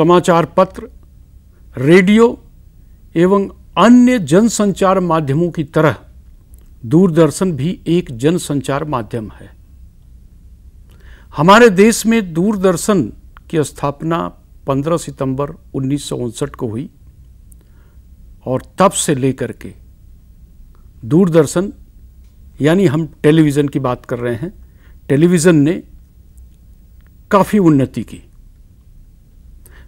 समाचार पत्र रेडियो एवं अन्य जनसंचार माध्यमों की तरह दूरदर्शन भी एक जनसंचार माध्यम है हमारे देश में दूरदर्शन की स्थापना 15 सितंबर उन्नीस को हुई और तब से लेकर के दूरदर्शन यानी हम टेलीविज़न की बात कर रहे हैं टेलीविज़न ने काफ़ी उन्नति की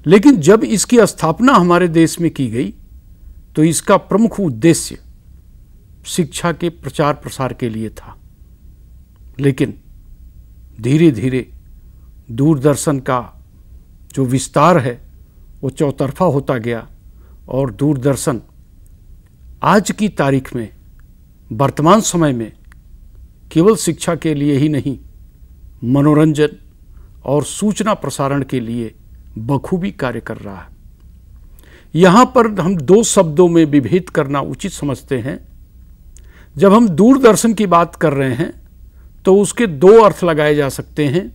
लेकिन जब इसकी स्थापना हमारे देश में की गई तो इसका प्रमुख उद्देश्य शिक्षा के प्रचार प्रसार के लिए था लेकिन धीरे धीरे दूरदर्शन का जो विस्तार है वो चौतरफा होता गया और दूरदर्शन आज की तारीख में वर्तमान समय में केवल शिक्षा के लिए ही नहीं मनोरंजन और सूचना प्रसारण के लिए बखूबी कार्य कर रहा है यहां पर हम दो शब्दों में विभेद करना उचित समझते हैं जब हम दूरदर्शन की बात कर रहे हैं तो उसके दो अर्थ लगाए जा सकते हैं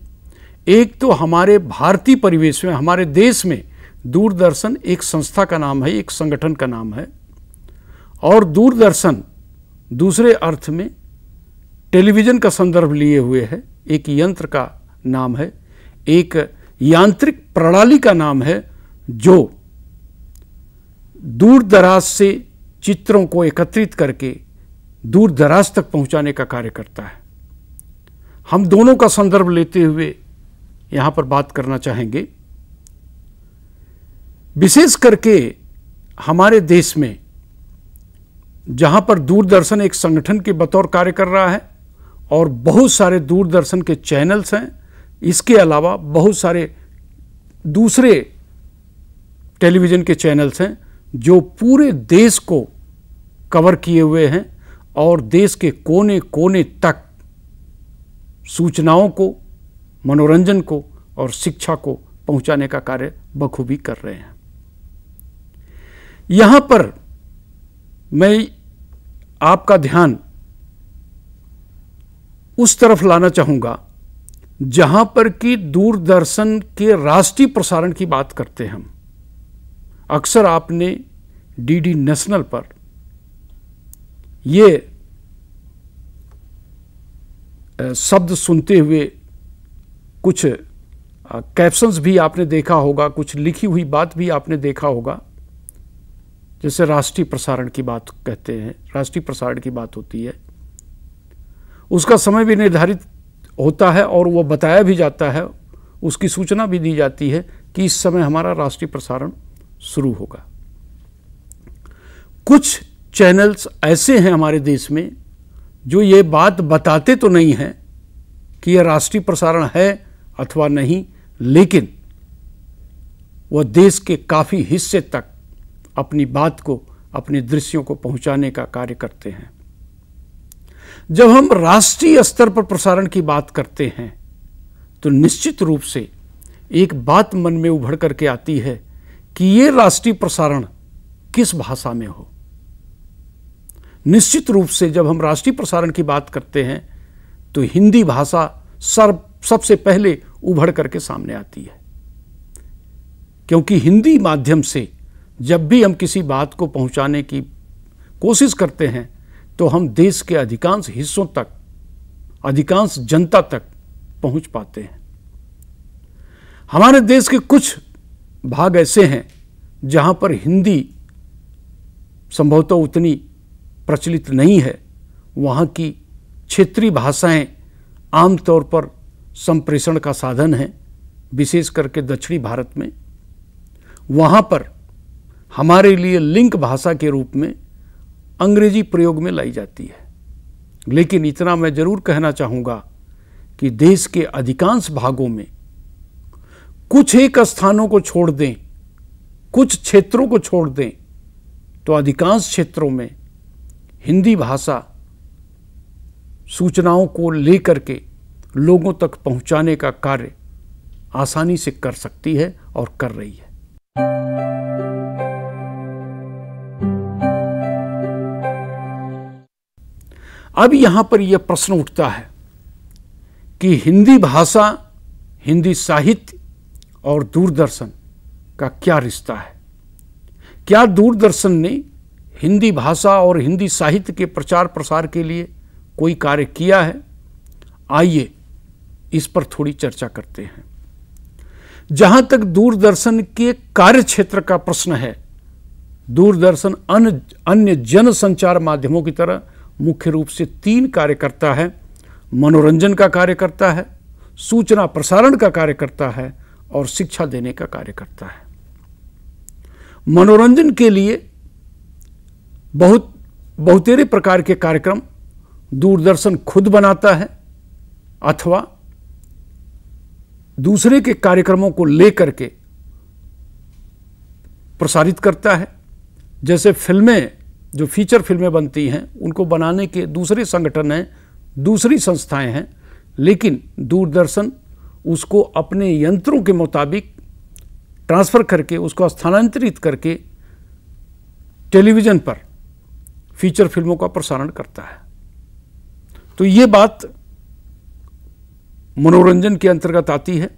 एक तो हमारे भारतीय परिवेश में हमारे देश में दूरदर्शन एक संस्था का नाम है एक संगठन का नाम है और दूरदर्शन दूसरे अर्थ में टेलीविज़न का संदर्भ लिए हुए है एक यंत्र का नाम है एक यांत्रिक प्रणाली का नाम है जो दूर दराज से चित्रों को एकत्रित करके दूर दराज तक पहुंचाने का कार्य करता है हम दोनों का संदर्भ लेते हुए यहां पर बात करना चाहेंगे विशेष करके हमारे देश में जहां पर दूरदर्शन एक संगठन के बतौर कार्य कर रहा है और बहुत सारे दूरदर्शन के चैनल्स हैं इसके अलावा बहुत सारे दूसरे टेलीविज़न के चैनल्स हैं जो पूरे देश को कवर किए हुए हैं और देश के कोने कोने तक सूचनाओं को मनोरंजन को और शिक्षा को पहुंचाने का कार्य बखूबी कर रहे हैं यहाँ पर मैं आपका ध्यान उस तरफ लाना चाहूँगा जहां पर कि दूरदर्शन के राष्ट्रीय प्रसारण की बात करते हैं हम अक्सर आपने डीडी नेशनल पर ये शब्द सुनते हुए कुछ कैप्शंस भी आपने देखा होगा कुछ लिखी हुई बात भी आपने देखा होगा जैसे राष्ट्रीय प्रसारण की बात कहते हैं राष्ट्रीय प्रसारण की बात होती है उसका समय भी निर्धारित होता है और वो बताया भी जाता है उसकी सूचना भी दी जाती है कि इस समय हमारा राष्ट्रीय प्रसारण शुरू होगा कुछ चैनल्स ऐसे हैं हमारे देश में जो ये बात बताते तो नहीं हैं कि यह राष्ट्रीय प्रसारण है अथवा नहीं लेकिन वह देश के काफ़ी हिस्से तक अपनी बात को अपने दृश्यों को पहुंचाने का कार्य करते हैं जब हम राष्ट्रीय स्तर पर प्रसारण की बात करते हैं तो निश्चित रूप से एक बात मन में उभर करके आती है कि ये राष्ट्रीय प्रसारण किस भाषा में हो निश्चित रूप से जब हम राष्ट्रीय प्रसारण की बात करते हैं तो हिंदी भाषा सर्व सबसे पहले उभर करके सामने आती है क्योंकि हिंदी माध्यम से जब भी हम किसी बात को पहुंचाने की कोशिश करते हैं तो हम देश के अधिकांश हिस्सों तक अधिकांश जनता तक पहुंच पाते हैं हमारे देश के कुछ भाग ऐसे हैं जहां पर हिंदी संभवतः उतनी प्रचलित नहीं है वहाँ की क्षेत्रीय भाषाएं आमतौर पर संप्रेषण का साधन है विशेष करके दक्षिणी भारत में वहाँ पर हमारे लिए लिंक भाषा के रूप में अंग्रेजी प्रयोग में लाई जाती है लेकिन इतना मैं जरूर कहना चाहूंगा कि देश के अधिकांश भागों में कुछ एक स्थानों को छोड़ दें कुछ क्षेत्रों को छोड़ दें तो अधिकांश क्षेत्रों में हिंदी भाषा सूचनाओं को लेकर के लोगों तक पहुंचाने का कार्य आसानी से कर सकती है और कर रही है अब यहां पर यह प्रश्न उठता है कि हिंदी भाषा हिंदी साहित्य और दूरदर्शन का क्या रिश्ता है क्या दूरदर्शन ने हिंदी भाषा और हिंदी साहित्य के प्रचार प्रसार के लिए कोई कार्य किया है आइए इस पर थोड़ी चर्चा करते हैं जहां तक दूरदर्शन के कार्य क्षेत्र का प्रश्न है दूरदर्शन अन्य अन्य जनसंचार माध्यमों की तरह मुख्य रूप से तीन कार्य करता है मनोरंजन का कार्य करता है सूचना प्रसारण का कार्य करता है और शिक्षा देने का कार्य करता है मनोरंजन के लिए बहुत बहुतेरे प्रकार के कार्यक्रम दूरदर्शन खुद बनाता है अथवा दूसरे के कार्यक्रमों को लेकर के प्रसारित करता है जैसे फिल्में जो फीचर फिल्में बनती हैं उनको बनाने के दूसरे संगठन हैं दूसरी संस्थाएं हैं लेकिन दूरदर्शन उसको अपने यंत्रों के मुताबिक ट्रांसफ़र करके उसको स्थानांतरित करके टेलीविज़न पर फीचर फिल्मों का प्रसारण करता है तो ये बात मनोरंजन के अंतर्गत आती है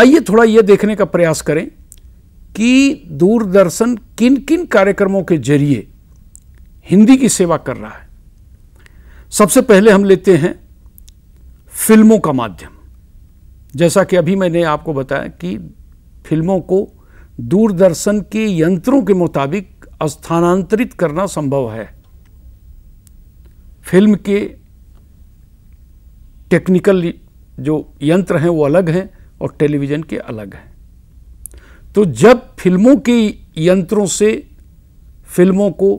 आइए थोड़ा ये देखने का प्रयास करें कि दूरदर्शन किन किन कार्यक्रमों के जरिए हिंदी की सेवा कर रहा है सबसे पहले हम लेते हैं फिल्मों का माध्यम जैसा कि अभी मैंने आपको बताया कि फिल्मों को दूरदर्शन के यंत्रों के मुताबिक स्थानांतरित करना संभव है फिल्म के टेक्निकल जो यंत्र हैं वो अलग हैं और टेलीविज़न के अलग हैं तो जब फिल्मों के यंत्रों से फिल्मों को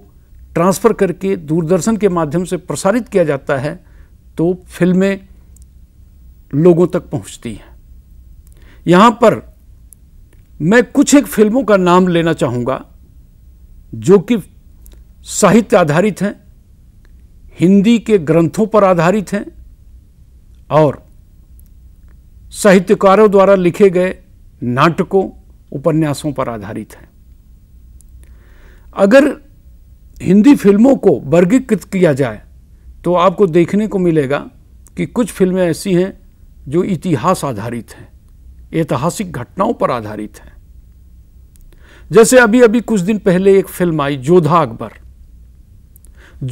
ट्रांसफ़र करके दूरदर्शन के माध्यम से प्रसारित किया जाता है तो फिल्में लोगों तक पहुंचती हैं यहाँ पर मैं कुछ एक फिल्मों का नाम लेना चाहूँगा जो कि साहित्य आधारित हैं हिंदी के ग्रंथों पर आधारित हैं और साहित्यकारों द्वारा लिखे गए नाटकों उपन्यासों पर आधारित हैं अगर हिंदी फिल्मों को वर्गीकृत किया जाए तो आपको देखने को मिलेगा कि कुछ फिल्में ऐसी हैं जो इतिहास आधारित हैं ऐतिहासिक घटनाओं पर आधारित हैं जैसे अभी अभी कुछ दिन पहले एक फिल्म आई जोधा अकबर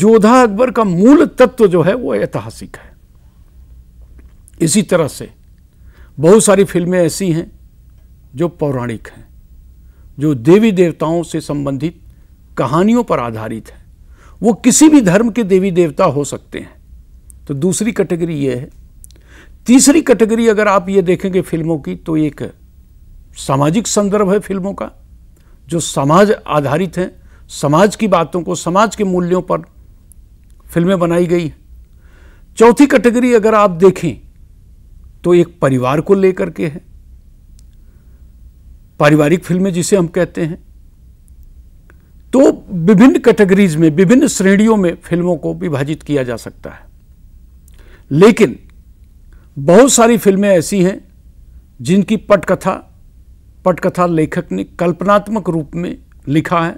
जोधा अकबर का मूल तत्व जो है वो ऐतिहासिक है इसी तरह से बहुत सारी फिल्में ऐसी हैं जो पौराणिक हैं जो देवी देवताओं से संबंधित कहानियों पर आधारित है वो किसी भी धर्म के देवी देवता हो सकते हैं तो दूसरी कैटेगरी ये है तीसरी कैटेगरी अगर आप ये देखेंगे फिल्मों की तो एक सामाजिक संदर्भ है फिल्मों का जो समाज आधारित हैं समाज की बातों को समाज के मूल्यों पर फिल्में बनाई गई हैं चौथी कैटेगरी अगर आप देखें तो एक परिवार को लेकर के है पारिवारिक फिल्में जिसे हम कहते हैं तो विभिन्न कैटेगरीज में विभिन्न श्रेणियों में फिल्मों को विभाजित किया जा सकता है लेकिन बहुत सारी फिल्में ऐसी हैं जिनकी पटकथा पटकथा लेखक ने कल्पनात्मक रूप में लिखा है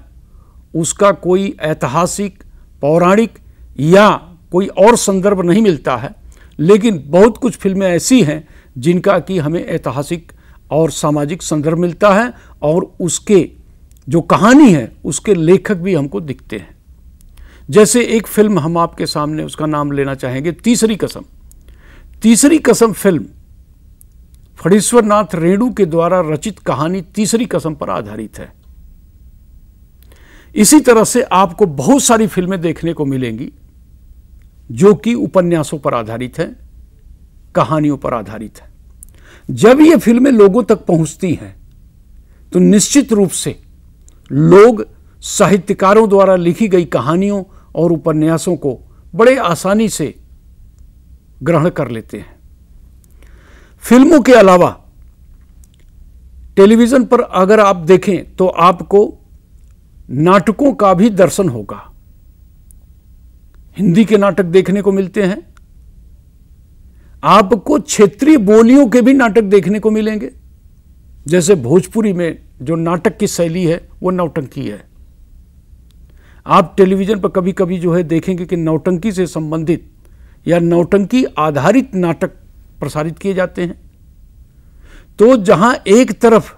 उसका कोई ऐतिहासिक पौराणिक या कोई और संदर्भ नहीं मिलता है लेकिन बहुत कुछ फिल्में ऐसी हैं जिनका कि हमें ऐतिहासिक और सामाजिक संदर्भ मिलता है और उसके जो कहानी है उसके लेखक भी हमको दिखते हैं जैसे एक फिल्म हम आपके सामने उसका नाम लेना चाहेंगे तीसरी कसम तीसरी कसम फिल्म फणीश्वरनाथ रेणु के द्वारा रचित कहानी तीसरी कसम पर आधारित है इसी तरह से आपको बहुत सारी फिल्में देखने को मिलेंगी जो कि उपन्यासों पर आधारित हैं कहानियों पर आधारित है जब ये फिल्में लोगों तक पहुंचती हैं तो निश्चित रूप से लोग साहित्यकारों द्वारा लिखी गई कहानियों और उपन्यासों को बड़े आसानी से ग्रहण कर लेते हैं फिल्मों के अलावा टेलीविज़न पर अगर आप देखें तो आपको नाटकों का भी दर्शन होगा हिंदी के नाटक देखने को मिलते हैं आपको क्षेत्रीय बोलियों के भी नाटक देखने को मिलेंगे जैसे भोजपुरी में जो नाटक की शैली है वो नौटंकी है आप टेलीविज़न पर कभी कभी जो है देखेंगे कि नौटंकी से संबंधित या नौटंकी आधारित नाटक प्रसारित किए जाते हैं तो जहां एक तरफ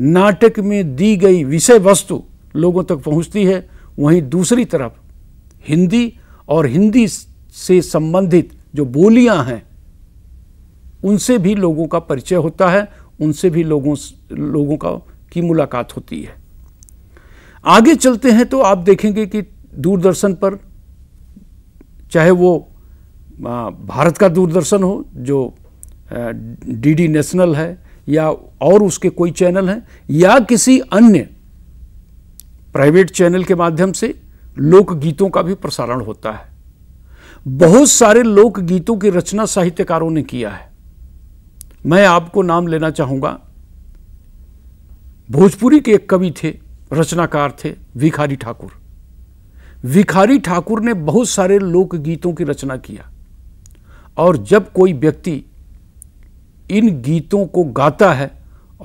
नाटक में दी गई विषय वस्तु लोगों तक पहुंचती है वहीं दूसरी तरफ हिंदी और हिंदी से संबंधित जो बोलियां हैं उनसे भी लोगों का परिचय होता है उनसे भी लोगों लोगों का की मुलाकात होती है आगे चलते हैं तो आप देखेंगे कि दूरदर्शन पर चाहे वो भारत का दूरदर्शन हो जो डीडी नेशनल है या और उसके कोई चैनल हैं या किसी अन्य प्राइवेट चैनल के माध्यम से लोकगीतों का भी प्रसारण होता है बहुत सारे लोकगीतों की रचना साहित्यकारों ने किया है मैं आपको नाम लेना चाहूँगा भोजपुरी के एक कवि थे रचनाकार थे विखारी ठाकुर विखारी ठाकुर ने बहुत सारे लोकगीतों की रचना किया और जब कोई व्यक्ति इन गीतों को गाता है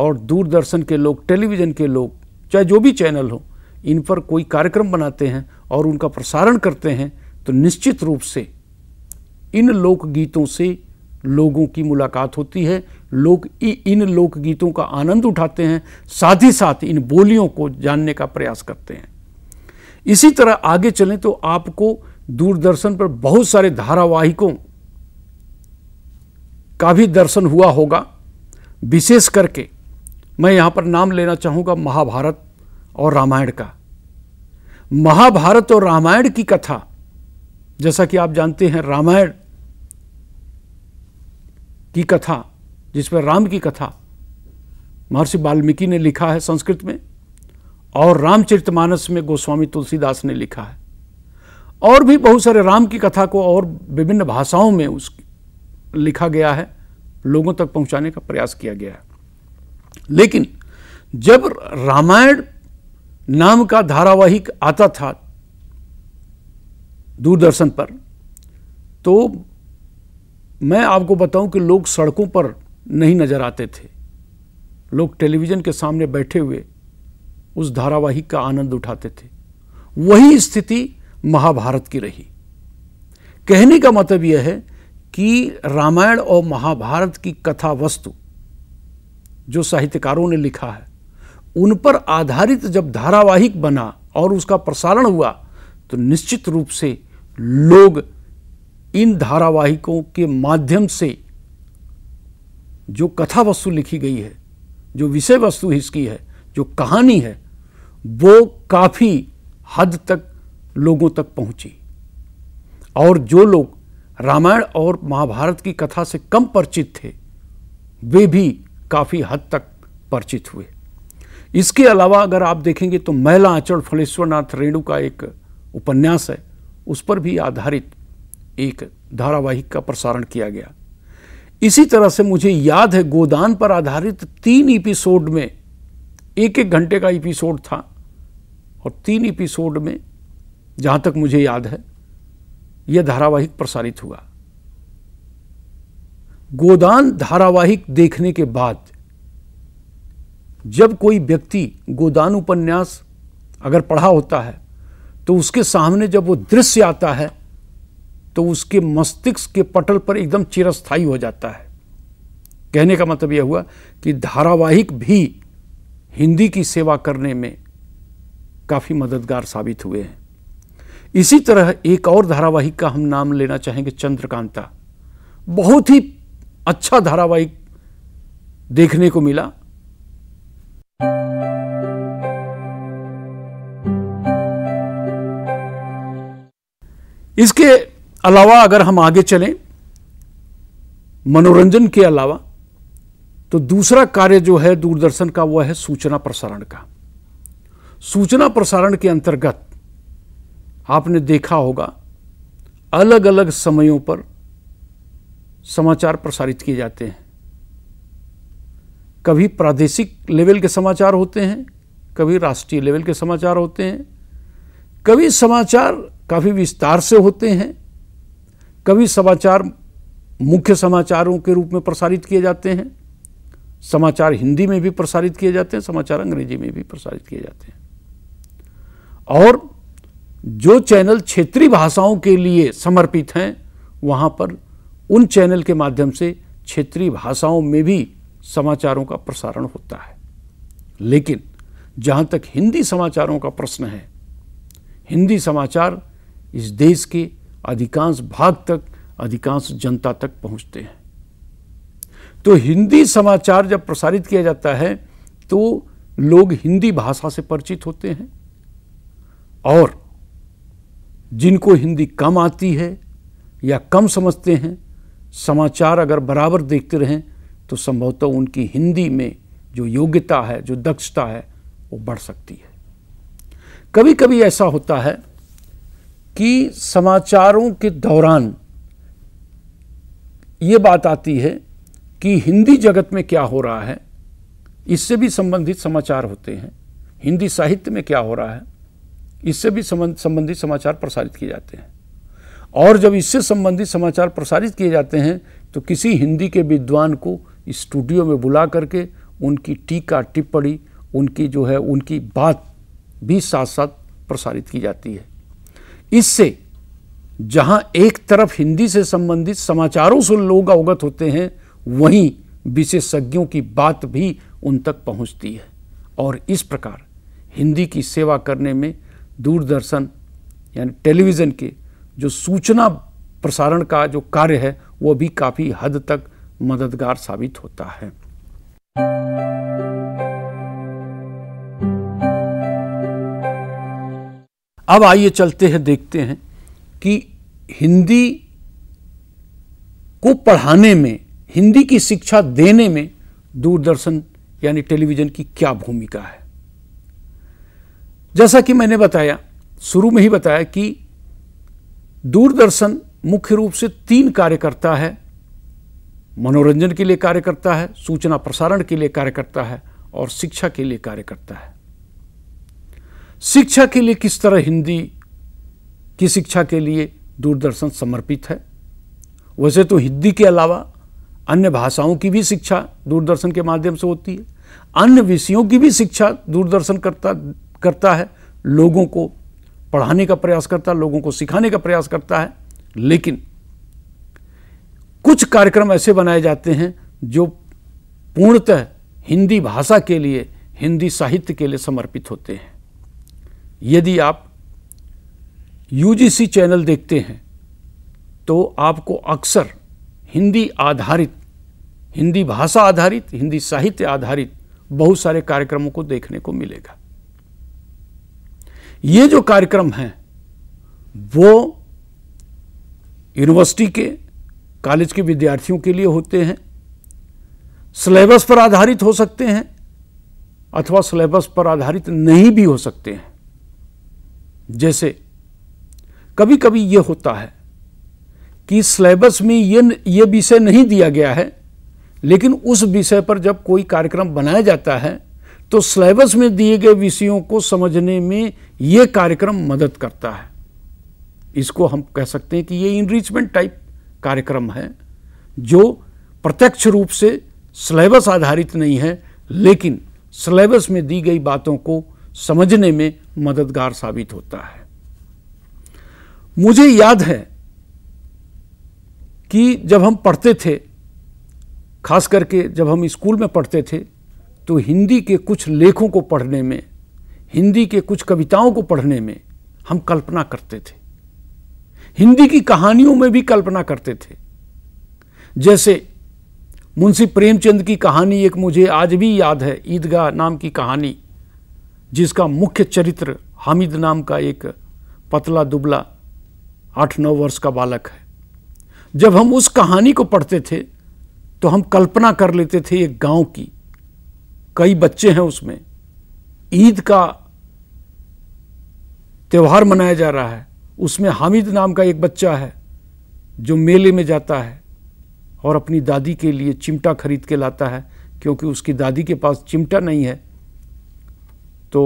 और दूरदर्शन के लोग टेलीविज़न के लोग चाहे जो भी चैनल हो इन पर कोई कार्यक्रम बनाते हैं और उनका प्रसारण करते हैं तो निश्चित रूप से इन लोकगीतों से लोगों की मुलाकात होती है लोग इन लोकगीतों का आनंद उठाते हैं साथ ही साथ इन बोलियों को जानने का प्रयास करते हैं इसी तरह आगे चलें तो आपको दूरदर्शन पर बहुत सारे धारावाहिकों का भी दर्शन हुआ होगा विशेष करके मैं यहाँ पर नाम लेना चाहूँगा महाभारत और रामायण का महाभारत और रामायण की कथा जैसा कि आप जानते हैं रामायण की कथा जिस पर राम की कथा महर्षि वाल्मीकि ने लिखा है संस्कृत में और रामचरितमानस में गोस्वामी तुलसीदास ने लिखा है और भी बहुत सारे राम की कथा को और विभिन्न भाषाओं में उस लिखा गया है लोगों तक पहुंचाने का प्रयास किया गया है लेकिन जब रामायण नाम का धारावाहिक आता था दूरदर्शन पर तो मैं आपको बताऊं कि लोग सड़कों पर नहीं नज़र आते थे लोग टेलीविज़न के सामने बैठे हुए उस धारावाहिक का आनंद उठाते थे वही स्थिति महाभारत की रही कहने का मतलब यह है कि रामायण और महाभारत की कथा वस्तु जो साहित्यकारों ने लिखा है उन पर आधारित जब धारावाहिक बना और उसका प्रसारण हुआ तो निश्चित रूप से लोग इन धारावाहिकों के माध्यम से जो कथा वस्तु लिखी गई है जो विषय वस्तु इसकी है जो कहानी है वो काफ़ी हद तक लोगों तक पहुंची और जो लोग रामायण और महाभारत की कथा से कम परिचित थे वे भी काफ़ी हद तक परिचित हुए इसके अलावा अगर आप देखेंगे तो मैला आंचल फलेश्वरनाथ रेणु का एक उपन्यास है उस पर भी आधारित एक धारावाहिक का प्रसारण किया गया इसी तरह से मुझे याद है गोदान पर आधारित तीन एपिसोड में एक एक घंटे का एपिसोड था और तीन एपिसोड में जहां तक मुझे याद है यह धारावाहिक प्रसारित हुआ गोदान धारावाहिक देखने के बाद जब कोई व्यक्ति गोदान उपन्यास अगर पढ़ा होता है तो उसके सामने जब वो दृश्य आता है तो उसके मस्तिष्क के पटल पर एकदम चिरस्थाई हो जाता है कहने का मतलब यह हुआ कि धारावाहिक भी हिंदी की सेवा करने में काफ़ी मददगार साबित हुए हैं इसी तरह एक और धारावाहिक का हम नाम लेना चाहेंगे चंद्रकांता बहुत ही अच्छा धारावाहिक देखने को मिला इसके अलावा अगर हम आगे चलें मनोरंजन के अलावा तो दूसरा कार्य जो है दूरदर्शन का वह है सूचना प्रसारण का सूचना प्रसारण के अंतर्गत आपने देखा होगा अलग अलग समयों पर समाचार प्रसारित किए जाते हैं कभी प्रादेशिक लेवल के समाचार होते हैं कभी राष्ट्रीय लेवल के समाचार होते हैं कभी समाचार काफ़ी विस्तार से होते हैं कभी समाचार मुख्य समाचारों के रूप में प्रसारित किए जाते हैं समाचार हिंदी में भी प्रसारित किए जाते हैं समाचार अंग्रेजी में भी प्रसारित किए जाते हैं और जो चैनल क्षेत्रीय भाषाओं के लिए समर्पित हैं वहाँ पर उन चैनल के माध्यम से क्षेत्रीय भाषाओं में भी समाचारों का प्रसारण होता है लेकिन जहाँ तक हिंदी समाचारों का प्रश्न है हिंदी समाचार इस देश के अधिकांश भाग तक अधिकांश जनता तक पहुंचते हैं तो हिंदी समाचार जब प्रसारित किया जाता है तो लोग हिंदी भाषा से परिचित होते हैं और जिनको हिंदी कम आती है या कम समझते हैं समाचार अगर बराबर देखते रहें तो संभवतः उनकी हिंदी में जो योग्यता है जो दक्षता है वो बढ़ सकती है कभी कभी ऐसा होता है कि समाचारों के दौरान ये बात आती है कि हिंदी जगत में क्या हो रहा है इससे भी संबंधित समाचार होते हैं हिंदी साहित्य में क्या हो रहा है इससे भी संबंधित समाचार प्रसारित किए जाते हैं और जब इससे संबंधित समाचार प्रसारित किए जाते हैं तो किसी हिंदी के विद्वान को स्टूडियो में बुला करके उनकी टीका टिप्पणी उनकी जो है उनकी बात भी साथ साथ प्रसारित की जाती है इससे जहां एक तरफ हिंदी से संबंधित समाचारों से लोग अवगत होते हैं वहीं विशेषज्ञों की बात भी उन तक पहुंचती है और इस प्रकार हिंदी की सेवा करने में दूरदर्शन यानी टेलीविज़न के जो सूचना प्रसारण का जो कार्य है वो भी काफ़ी हद तक मददगार साबित होता है अब आइए चलते हैं देखते हैं कि हिंदी को पढ़ाने में हिंदी की शिक्षा देने में दूरदर्शन यानी टेलीविज़न की क्या भूमिका है जैसा कि मैंने बताया शुरू में ही बताया कि दूरदर्शन मुख्य रूप से तीन कार्य करता है मनोरंजन के लिए कार्य करता है सूचना प्रसारण के लिए कार्य करता है और शिक्षा के लिए कार्य करता है शिक्षा के लिए किस तरह हिंदी की शिक्षा के लिए दूरदर्शन समर्पित है वैसे तो हिंदी के अलावा अन्य भाषाओं की भी शिक्षा दूरदर्शन के माध्यम से होती है अन्य विषयों की भी शिक्षा दूरदर्शन करता करता है लोगों को पढ़ाने का प्रयास करता है लोगों को सिखाने का प्रयास करता है लेकिन कुछ कार्यक्रम ऐसे बनाए जाते हैं जो पूर्णतः हिंदी भाषा के लिए हिंदी साहित्य के लिए समर्पित होते हैं यदि आप यूजीसी चैनल देखते हैं तो आपको अक्सर हिंदी आधारित हिंदी भाषा आधारित हिंदी साहित्य आधारित बहुत सारे कार्यक्रमों को देखने को मिलेगा ये जो कार्यक्रम हैं वो यूनिवर्सिटी के कॉलेज के विद्यार्थियों के लिए होते हैं सिलेबस पर आधारित हो सकते हैं अथवा सिलेबस पर आधारित नहीं भी हो सकते हैं जैसे कभी कभी ये होता है कि सिलेबस में ये ये विषय नहीं दिया गया है लेकिन उस विषय पर जब कोई कार्यक्रम बनाया जाता है तो सिलेबस में दिए गए विषयों को समझने में ये कार्यक्रम मदद करता है इसको हम कह सकते हैं कि ये इनरिचमेंट टाइप कार्यक्रम है जो प्रत्यक्ष रूप से सिलेबस आधारित नहीं है लेकिन सिलेबस में दी गई बातों को समझने में मददगार साबित होता है मुझे याद है कि जब हम पढ़ते थे खास करके जब हम स्कूल में पढ़ते थे तो हिंदी के कुछ लेखों को पढ़ने में हिंदी के कुछ कविताओं को पढ़ने में हम कल्पना करते थे हिंदी की कहानियों में भी कल्पना करते थे जैसे मुंशी प्रेमचंद की कहानी एक मुझे आज भी याद है ईदगाह नाम की कहानी जिसका मुख्य चरित्र हामिद नाम का एक पतला दुबला आठ नौ वर्ष का बालक है जब हम उस कहानी को पढ़ते थे तो हम कल्पना कर लेते थे एक गांव की कई बच्चे हैं उसमें ईद का त्यौहार मनाया जा रहा है उसमें हामिद नाम का एक बच्चा है जो मेले में जाता है और अपनी दादी के लिए चिमटा खरीद के लाता है क्योंकि उसकी दादी के पास चिमटा नहीं है तो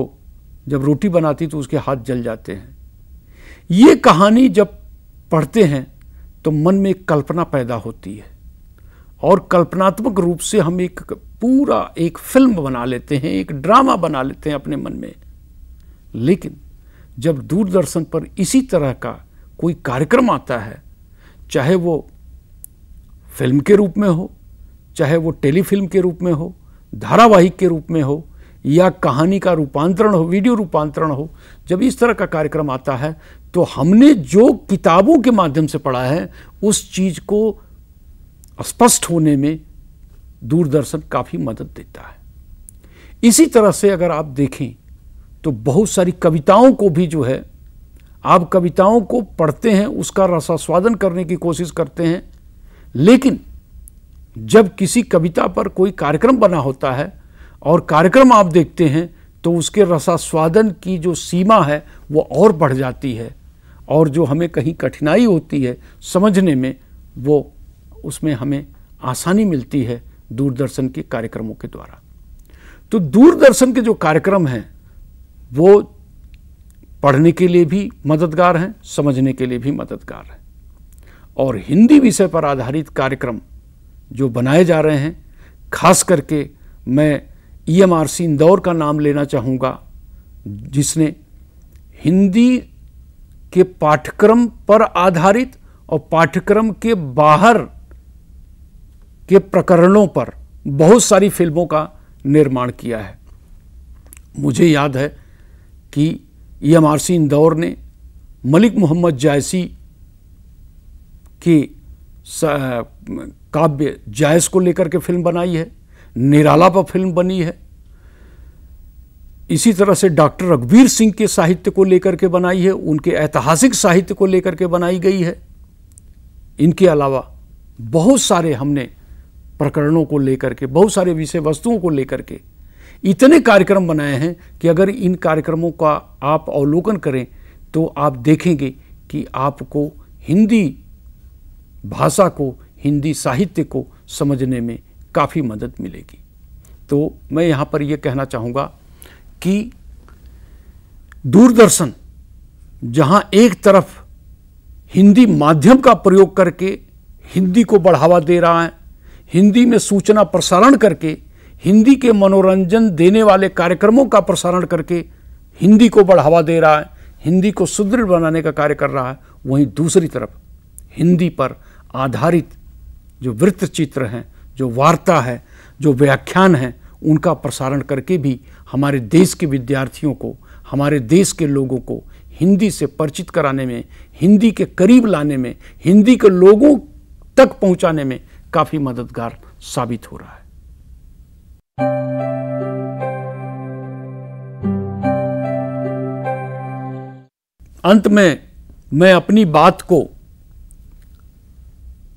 जब रोटी बनाती तो उसके हाथ जल जाते हैं ये कहानी जब पढ़ते हैं तो मन में एक कल्पना पैदा होती है और कल्पनात्मक रूप से हम एक पूरा एक फिल्म बना लेते हैं एक ड्रामा बना लेते हैं अपने मन में लेकिन जब दूरदर्शन पर इसी तरह का कोई कार्यक्रम आता है चाहे वो फिल्म के रूप में हो चाहे वो टेलीफिल्म के रूप में हो धारावाहिक के रूप में हो या कहानी का रूपांतरण हो वीडियो रूपांतरण हो जब इस तरह का कार्यक्रम आता है तो हमने जो किताबों के माध्यम से पढ़ा है उस चीज़ को स्पष्ट होने में दूरदर्शन काफ़ी मदद देता है इसी तरह से अगर आप देखें तो बहुत सारी कविताओं को भी जो है आप कविताओं को पढ़ते हैं उसका रसास्वादन करने की कोशिश करते हैं लेकिन जब किसी कविता पर कोई कार्यक्रम बना होता है और कार्यक्रम आप देखते हैं तो उसके रसास्वादन की जो सीमा है वो और बढ़ जाती है और जो हमें कहीं कठिनाई होती है समझने में वो उसमें हमें आसानी मिलती है दूरदर्शन के कार्यक्रमों के द्वारा तो दूरदर्शन के जो कार्यक्रम हैं वो पढ़ने के लिए भी मददगार हैं समझने के लिए भी मददगार हैं और हिंदी विषय पर आधारित कार्यक्रम जो बनाए जा रहे हैं खास करके मैं E M R C Indore का नाम लेना चाहूँगा जिसने हिंदी के पाठ्यक्रम पर आधारित और पाठ्यक्रम के बाहर के प्रकरणों पर बहुत सारी फिल्मों का निर्माण किया है मुझे याद है कि E M R C Indore ने मलिक मोहम्मद जायसी के काव्य जायस को लेकर के फिल्म बनाई है निराला पर फिल्म बनी है इसी तरह से डॉक्टर रघुवीर सिंह के साहित्य को लेकर के बनाई है उनके ऐतिहासिक साहित्य को लेकर के बनाई गई है इनके अलावा बहुत सारे हमने प्रकरणों को लेकर के बहुत सारे विषय वस्तुओं को लेकर के इतने कार्यक्रम बनाए हैं कि अगर इन कार्यक्रमों का आप अवलोकन करें तो आप देखेंगे कि आपको हिंदी भाषा को हिंदी साहित्य को समझने में काफ़ी मदद मिलेगी तो मैं यहाँ पर यह कहना चाहूँगा कि दूरदर्शन जहाँ एक तरफ हिंदी माध्यम का प्रयोग करके हिंदी को बढ़ावा दे रहा है हिंदी में सूचना प्रसारण करके हिंदी के मनोरंजन देने वाले कार्यक्रमों का प्रसारण करके हिंदी को बढ़ावा दे रहा है हिंदी को सुदृढ़ बनाने का कार्य कर रहा है वहीं दूसरी तरफ हिंदी पर आधारित जो वृत्त चित्र हैं जो वार्ता है जो व्याख्यान है उनका प्रसारण करके भी हमारे देश के विद्यार्थियों को हमारे देश के लोगों को हिंदी से परिचित कराने में हिंदी के करीब लाने में हिंदी के लोगों तक पहुंचाने में काफ़ी मददगार साबित हो रहा है अंत में मैं अपनी बात को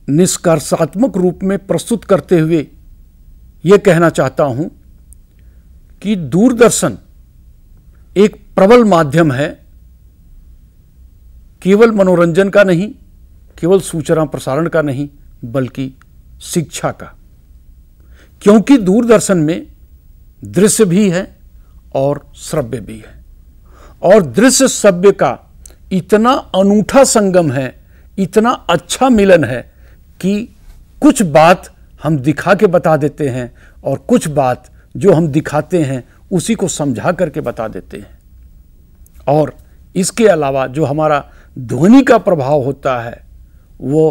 निष्कर्षात्मक रूप में प्रस्तुत करते हुए ये कहना चाहता हूं कि दूरदर्शन एक प्रबल माध्यम है केवल मनोरंजन का नहीं केवल सूचना प्रसारण का नहीं बल्कि शिक्षा का क्योंकि दूरदर्शन में दृश्य भी है और श्रव्य भी है और दृश्य सभ्य का इतना अनूठा संगम है इतना अच्छा मिलन है कि कुछ बात हम दिखा के बता देते हैं और कुछ बात जो हम दिखाते हैं उसी को समझा करके बता देते हैं और इसके अलावा जो हमारा ध्वनि का प्रभाव होता है वो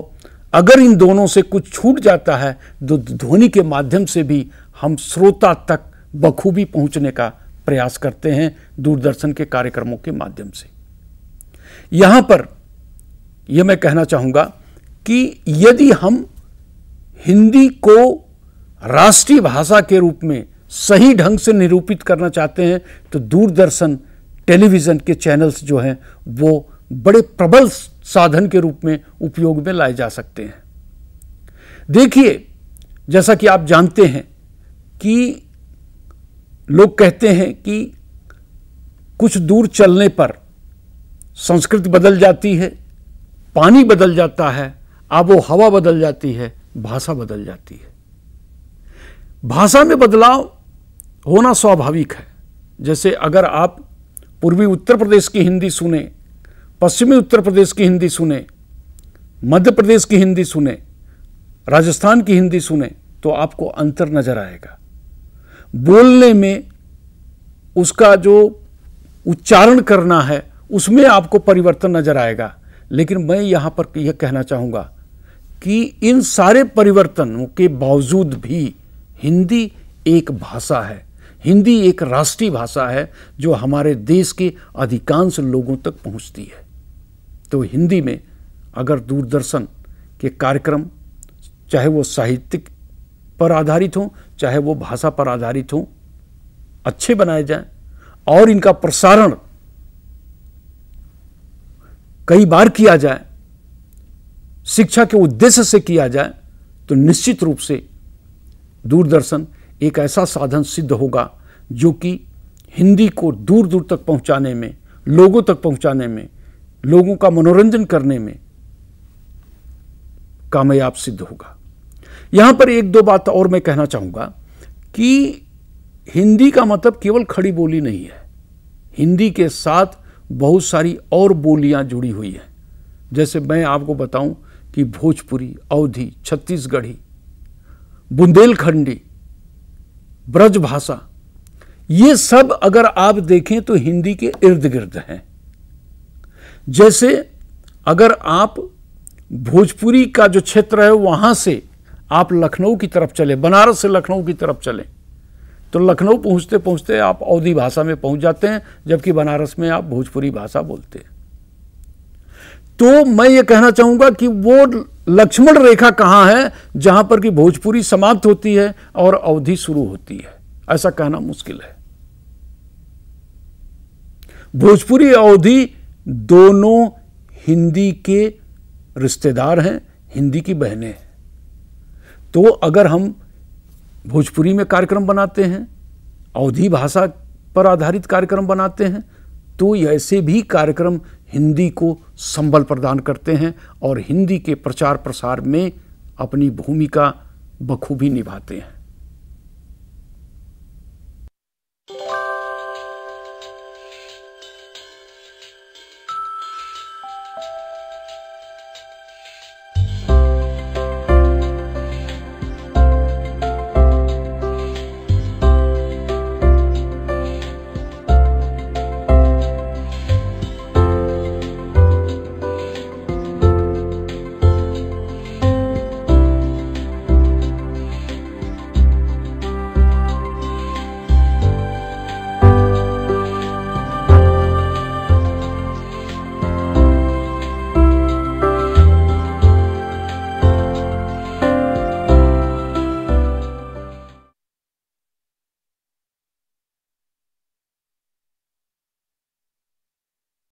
अगर इन दोनों से कुछ छूट जाता है तो ध्वनि के माध्यम से भी हम श्रोता तक बखूबी पहुंचने का प्रयास करते हैं दूरदर्शन के कार्यक्रमों के माध्यम से यहां पर यह मैं कहना चाहूंगा कि यदि हम हिंदी को राष्ट्रीय भाषा के रूप में सही ढंग से निरूपित करना चाहते हैं तो दूरदर्शन टेलीविज़न के चैनल्स जो हैं वो बड़े प्रबल साधन के रूप में उपयोग में लाए जा सकते हैं देखिए जैसा कि आप जानते हैं कि लोग कहते हैं कि कुछ दूर चलने पर संस्कृत बदल जाती है पानी बदल जाता है आबो हवा बदल जाती है भाषा बदल जाती है भाषा में बदलाव होना स्वाभाविक है जैसे अगर आप पूर्वी उत्तर प्रदेश की हिंदी सुने पश्चिमी उत्तर प्रदेश की हिंदी सुने मध्य प्रदेश की हिंदी सुने राजस्थान की हिंदी सुने तो आपको अंतर नजर आएगा बोलने में उसका जो उच्चारण करना है उसमें आपको परिवर्तन नजर आएगा लेकिन मैं यहां पर यह कहना चाहूंगा कि इन सारे परिवर्तनों के बावजूद भी हिंदी एक भाषा है हिंदी एक राष्ट्रीय भाषा है जो हमारे देश के अधिकांश लोगों तक पहुंचती है तो हिंदी में अगर दूरदर्शन के कार्यक्रम चाहे वो साहित्यिक पर आधारित हों चाहे वो भाषा पर आधारित हों अच्छे बनाए जाएं और इनका प्रसारण कई बार किया जाए शिक्षा के उद्देश्य से किया जाए तो निश्चित रूप से दूरदर्शन एक ऐसा साधन सिद्ध होगा जो कि हिंदी को दूर दूर तक पहुंचाने में लोगों तक पहुंचाने में लोगों का मनोरंजन करने में कामयाब सिद्ध होगा यहां पर एक दो बात और मैं कहना चाहूंगा कि हिंदी का मतलब केवल खड़ी बोली नहीं है हिंदी के साथ बहुत सारी और बोलियां जुड़ी हुई हैं जैसे मैं आपको बताऊं कि भोजपुरी अवधी छत्तीसगढ़ी बुंदेलखंडी ब्रज भाषा ये सब अगर आप देखें तो हिंदी के इर्द गिर्द हैं जैसे अगर आप भोजपुरी का जो क्षेत्र है वहां से आप लखनऊ की तरफ चले बनारस से लखनऊ की तरफ चले तो लखनऊ पहुँचते पहुँचते आप अवधी भाषा में पहुँच जाते हैं जबकि बनारस में आप भोजपुरी भाषा बोलते हैं तो मैं ये कहना चाहूंगा कि वो लक्ष्मण रेखा कहाँ है जहां पर कि भोजपुरी समाप्त होती है और अवधि शुरू होती है ऐसा कहना मुश्किल है भोजपुरी अवधि दोनों हिंदी के रिश्तेदार हैं हिंदी की बहनें हैं तो अगर हम भोजपुरी में कार्यक्रम बनाते हैं अवधि भाषा पर आधारित कार्यक्रम बनाते हैं तो ऐसे भी कार्यक्रम हिंदी को संबल प्रदान करते हैं और हिंदी के प्रचार प्रसार में अपनी भूमिका बखूबी निभाते हैं